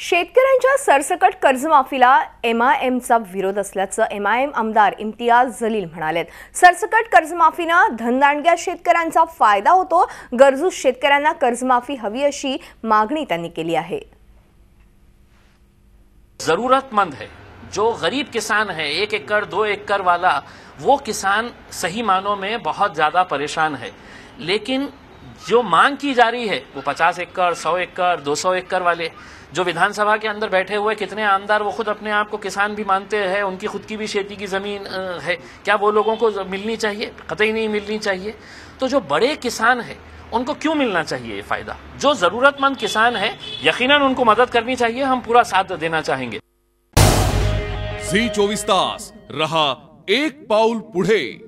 शेतकऱ्यांच्या सरसकट कर्जमाफीला M I एमचा विरोध असल्याचं एम आय एम आमदार इम्तियाज जलील म्हणालेत सरसकट कर्जमाफीनं धनदांडग्या शेतकऱ्यांचा फायदा होतो गरजू शेतकऱ्यांना कर्जमाफी हवी अशी मागणी त्यांनी केली आहे जरूरतमंद है जो गरीब किसान है एक एकर दो एकर वाला वो किसान सही मानों में बहुत ज्यादा परेशान है लेकिन जो मांग की जा रही है वो पचास एकड़ सौ एकड़ दो सौ एकड़ वाले जो विधानसभा के अंदर बैठे हुए कितने आमदार वो खुद अपने आप को किसान भी मानते हैं उनकी खुद की भी खेती की ज़मीन है क्या वो लोगों को मिलनी चाहिए कतई नहीं मिलनी चाहिए तो जो बड़े किसान है उनको क्यों मिलना चाहिए ये फ़ायदा जो ज़रूरतमंद किसान है यकीन उनको मदद करनी चाहिए हम पूरा साथ देना चाहेंगे जी चौबीस तास रहा एक पाउल पुढ़े